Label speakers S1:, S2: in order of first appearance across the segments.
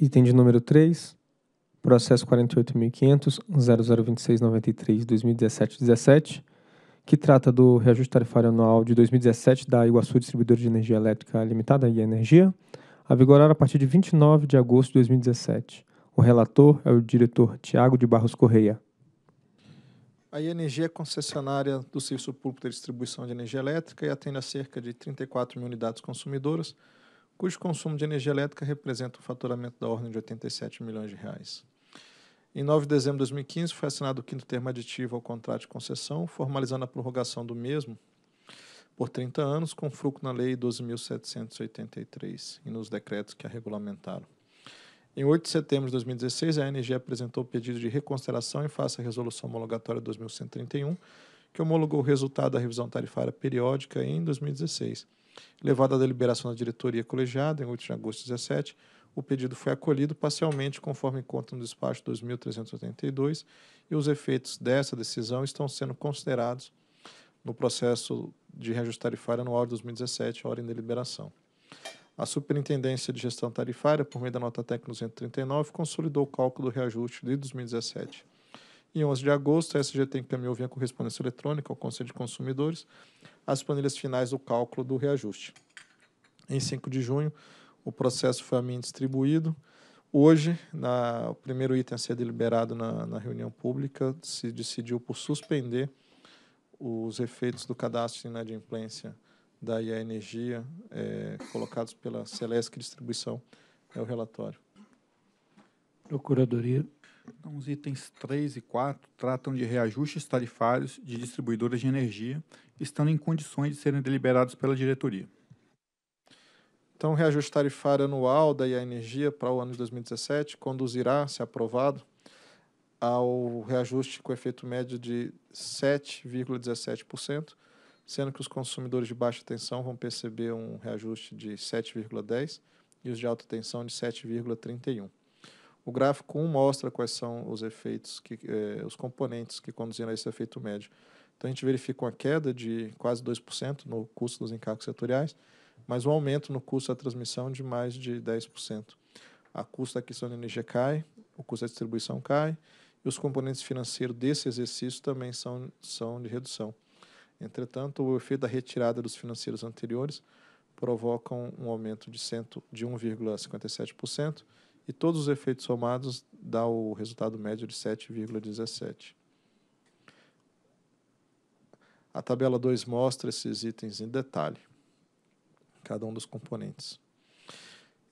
S1: Item de número 3, processo 48500002693 17 que trata do reajuste tarifário anual de 2017 da Iguaçu Distribuidora de Energia Elétrica Limitada e Energia, a vigorar a partir de 29 de agosto de 2017. O relator é o diretor Tiago de Barros Correia.
S2: A Energia é concessionária do Serviço Público de Distribuição de Energia Elétrica e atende a cerca de 34 mil unidades consumidoras, cujo consumo de energia elétrica representa um faturamento da ordem de 87 milhões de reais. Em 9 de dezembro de 2015, foi assinado o quinto termo aditivo ao contrato de concessão, formalizando a prorrogação do mesmo por 30 anos, com fruto na Lei 12.783 e nos decretos que a regulamentaram. Em 8 de setembro de 2016, a ANG apresentou o pedido de reconsideração em face à Resolução Homologatória 2131, que homologou o resultado da revisão tarifária periódica em 2016. Levado à deliberação da diretoria colegiada em 8 de agosto de 2017, o pedido foi acolhido parcialmente, conforme consta no despacho 2382, e os efeitos dessa decisão estão sendo considerados no processo de reajuste tarifário anual de 2017, hora em deliberação. A Superintendência de Gestão Tarifária, por meio da nota técnica 239, consolidou o cálculo do reajuste de 2017. Em 11 de agosto, a SGT encaminhou via correspondência eletrônica ao Conselho de Consumidores as planilhas finais do cálculo do reajuste. Em 5 de junho, o processo foi a mim distribuído. Hoje, na, o primeiro item a ser deliberado na, na reunião pública se decidiu por suspender os efeitos do cadastro de inadimplência da IA Energia é, colocados pela Celesc Distribuição. É o relatório.
S1: Procuradoria. Então, os itens
S2: 3 e 4 tratam de reajustes tarifários de distribuidoras de energia, estando em condições de serem deliberados pela diretoria. Então, o reajuste tarifário anual da IA Energia para o ano de 2017 conduzirá, se aprovado, ao reajuste com efeito médio de 7,17%, sendo que os consumidores de baixa tensão vão perceber um reajuste de 7,10% e os de alta tensão de 7,31%. O gráfico 1 mostra quais são os efeitos, que, eh, os componentes que conduziram a esse efeito médio. Então, a gente verifica uma queda de quase 2% no custo dos encargos setoriais, mas um aumento no custo da transmissão de mais de 10%. A custo da aquisição de energia cai, o custo da distribuição cai, e os componentes financeiros desse exercício também são, são de redução. Entretanto, o efeito da retirada dos financeiros anteriores provocam um aumento de, cento, de 1,57%, e todos os efeitos somados dá o resultado médio de 7,17. A tabela 2 mostra esses itens em detalhe, cada um dos componentes.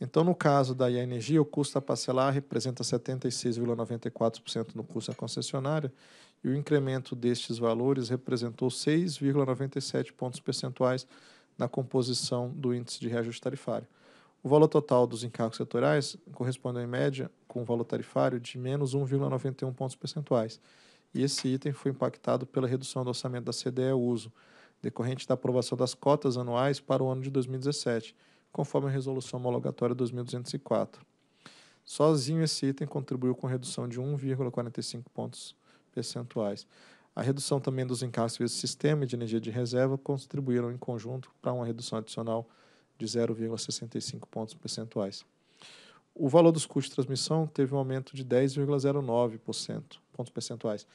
S2: Então, no caso da IA Energia, o custo a parcelar representa 76,94% no custo da concessionária e o incremento destes valores representou 6,97 pontos percentuais na composição do índice de reajuste tarifário. O valor total dos encargos setoriais corresponde, em média, com um valor tarifário de menos 1,91 pontos percentuais. E esse item foi impactado pela redução do orçamento da CDE Uso, decorrente da aprovação das cotas anuais para o ano de 2017, conforme a Resolução Homologatória 2204. Sozinho, esse item contribuiu com redução de 1,45 pontos percentuais. A redução também dos encargos do sistema de energia de reserva contribuíram em conjunto para uma redução adicional de de 0,65 pontos percentuais. O valor dos custos de transmissão teve um aumento de 10,09% pontos percentuais.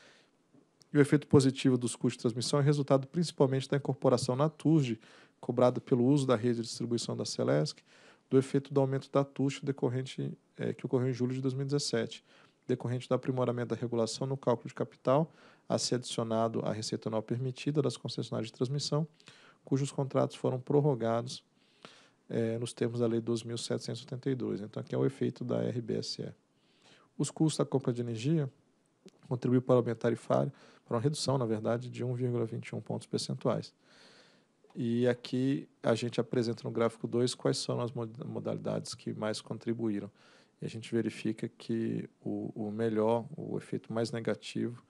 S2: E o efeito positivo dos custos de transmissão é resultado principalmente da incorporação na TUSD, cobrada pelo uso da rede de distribuição da Celesc, do efeito do aumento da TUSD decorrente, é, que ocorreu em julho de 2017, decorrente do aprimoramento da regulação no cálculo de capital a ser adicionado à receita anual permitida das concessionárias de transmissão, cujos contratos foram prorrogados é, nos termos da Lei 12.782. Então, aqui é o efeito da RBSE. Os custos da compra de energia contribuíram para aumentar o tarifário, para uma redução, na verdade, de 1,21 pontos percentuais. E aqui a gente apresenta no gráfico 2 quais são as modalidades que mais contribuíram. E a gente verifica que o, o melhor, o efeito mais negativo,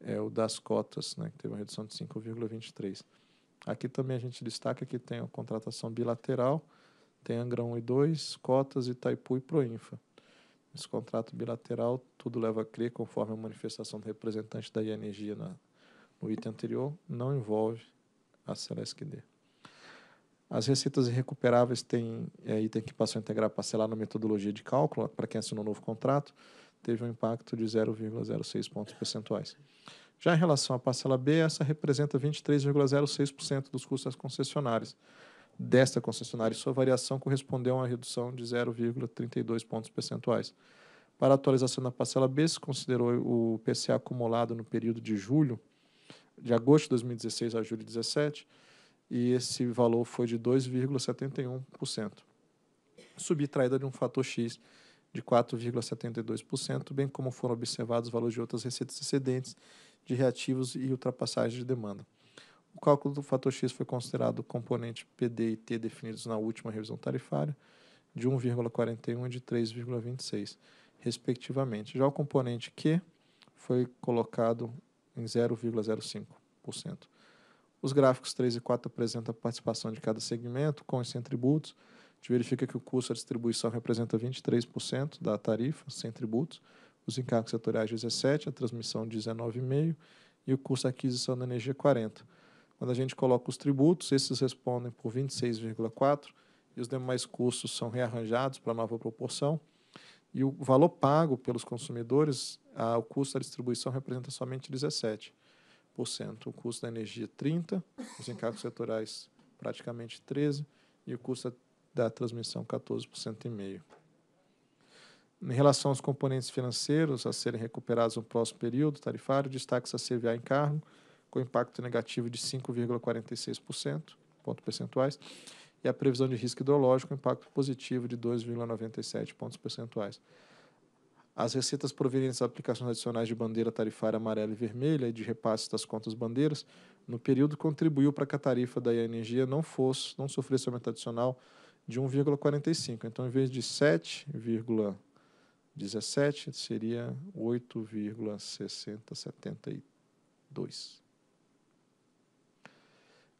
S2: é o das cotas, né, que teve uma redução de 5,23. Aqui também a gente destaca que tem a contratação bilateral, tem Angrão 1 e 2, Cotas, Itaipu e Proinfa. Esse contrato bilateral, tudo leva a crer, conforme a manifestação do representante da Energia na, no item anterior, não envolve a Celesc-D. As receitas irrecuperáveis têm é, item que passou a integrar parcelar na metodologia de cálculo, para quem assinou o um novo contrato, teve um impacto de 0,06 pontos percentuais. Já em relação à parcela B, essa representa 23,06% dos custos das concessionárias, desta concessionária e sua variação correspondeu a uma redução de 0,32 pontos percentuais. Para a atualização da parcela B, se considerou o PCA acumulado no período de julho, de agosto de 2016 a julho de 2017, e esse valor foi de 2,71%, subtraída de um fator X de 4,72%, bem como foram observados valores de outras receitas excedentes de reativos e ultrapassagem de demanda. O cálculo do fator X foi considerado o componente PD e T definidos na última revisão tarifária, de 1,41 e de 3,26, respectivamente. Já o componente Q foi colocado em 0,05%. Os gráficos 3 e 4 apresentam a participação de cada segmento com e sem tributos. A gente verifica que o custo da distribuição representa 23% da tarifa, sem tributos, os encargos setoriais 17%, a transmissão 19,5% e o custo da aquisição da energia 40%. Quando a gente coloca os tributos, esses respondem por 26,4% e os demais custos são rearranjados para a nova proporção. E o valor pago pelos consumidores, a, o custo da distribuição representa somente 17%. O custo da energia, 30%, os encargos setoriais, praticamente 13%, e o custo da transmissão, 14,5%. Em relação aos componentes financeiros a serem recuperados no próximo período tarifário, destaque-se a CVA encargo com impacto negativo de 5,46%, pontos percentuais, e a previsão de risco hidrológico, impacto positivo de 2,97 pontos percentuais. As receitas provenientes das aplicações adicionais de bandeira tarifária amarela e vermelha e de repasses das contas bandeiras, no período contribuiu para que a tarifa da energia não fosse, não sofresse aumento adicional de 1,45. Então, em vez de 7,17, seria 8,6072.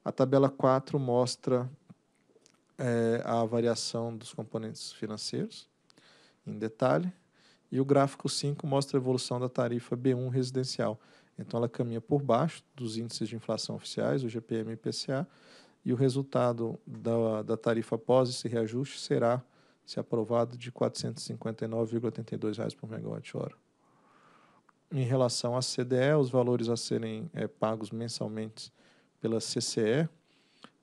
S2: A tabela 4 mostra é, a variação dos componentes financeiros em detalhe. E o gráfico 5 mostra a evolução da tarifa B1 residencial. Então, ela caminha por baixo dos índices de inflação oficiais, o GPM e o IPCA, e o resultado da, da tarifa após esse reajuste será, se aprovado, de R$ 459,82 por megawatt-hora. Em relação à CDE, os valores a serem é, pagos mensalmente pela CCE,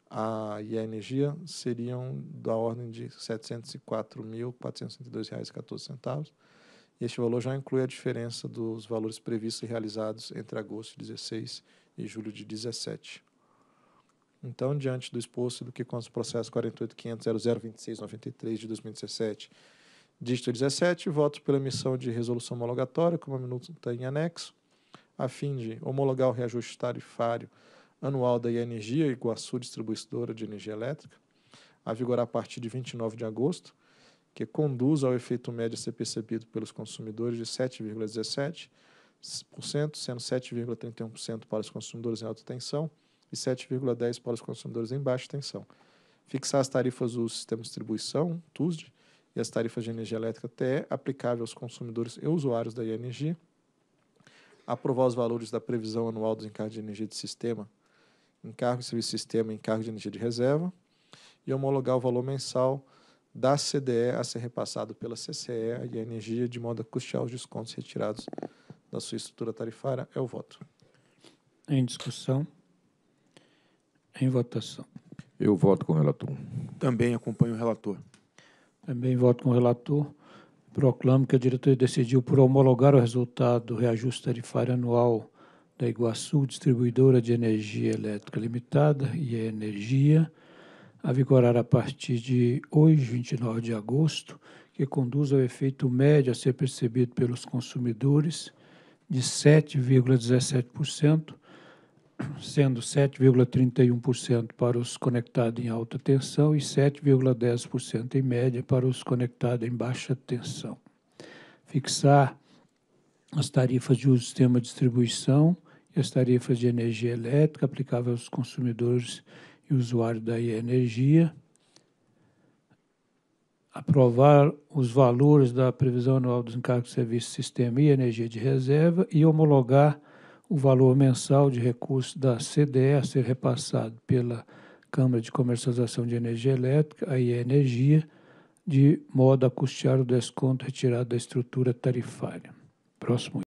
S2: a, e a energia seriam da ordem de R$ 704.402,14. Este valor já inclui a diferença dos valores previstos e realizados entre agosto de 16 e julho de 17. Então, diante do exposto do que consta o processo 48.500.002693 de 2017, dígito 17, voto pela emissão de resolução homologatória, como a minuta está em anexo, a fim de homologar o reajuste tarifário anual da Energia Iguaçu Distribuidora de Energia Elétrica, a vigorar a partir de 29 de agosto, que conduz ao efeito médio a ser percebido pelos consumidores de 7,17%, sendo 7,31% para os consumidores em alta tensão e 7,10% para os consumidores em baixa tensão. Fixar as tarifas do sistema de distribuição, TUSD, e as tarifas de energia elétrica TE aplicável aos consumidores e usuários da energia. Aprovar os valores da previsão anual do encargos de energia de sistema encargo de serviço de sistema e encargo de energia de reserva, e homologar o valor mensal da CDE a ser repassado pela CCE e a energia, de modo a custear os descontos retirados da sua estrutura
S1: tarifária. É o voto. Em discussão. Em votação. Eu voto com o relator. Também acompanho o relator. Também voto com o relator. Proclamo que a diretoria decidiu por homologar o resultado do reajuste tarifário anual da Iguaçu Distribuidora de Energia Elétrica Limitada e Energia, a vigorar a partir de hoje, 29 de agosto, que conduz ao efeito médio a ser percebido pelos consumidores de 7,17%, sendo 7,31% para os conectados em alta tensão e 7,10% em média para os conectados em baixa tensão. Fixar as tarifas de uso do sistema de distribuição e as tarifas de energia elétrica aplicáveis aos consumidores e usuários da energia, aprovar os valores da previsão anual dos encargos de serviço, sistema e energia de reserva e homologar o valor mensal de recursos da CDE a ser repassado pela Câmara de Comercialização de Energia Elétrica, a Energia, de modo a custear o desconto retirado da estrutura tarifária. Próximo